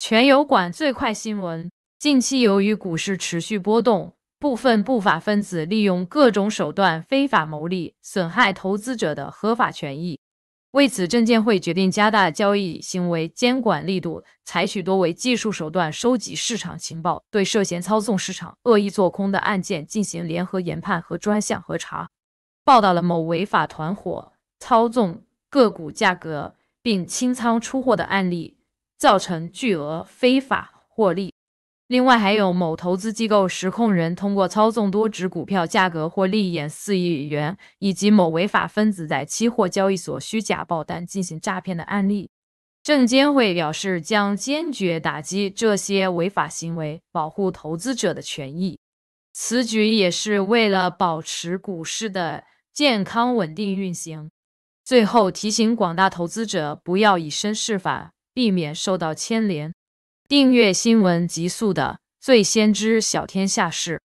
全油管最快新闻：近期由于股市持续波动，部分不法分子利用各种手段非法牟利，损害投资者的合法权益。为此，证监会决定加大交易行为监管力度，采取多维技术手段收集市场情报，对涉嫌操纵市场、恶意做空的案件进行联合研判和专项核查。报道了某违法团伙操纵个股价格并清仓出货的案例。造成巨额非法获利。另外，还有某投资机构实控人通过操纵多只股票价格获利数四亿元，以及某违法分子在期货交易所虚假报单进行诈骗的案例。证监会表示，将坚决打击这些违法行为，保护投资者的权益。此举也是为了保持股市的健康稳定运行。最后，提醒广大投资者不要以身试法。避免受到牵连。订阅新闻极速的，最先知晓天下事。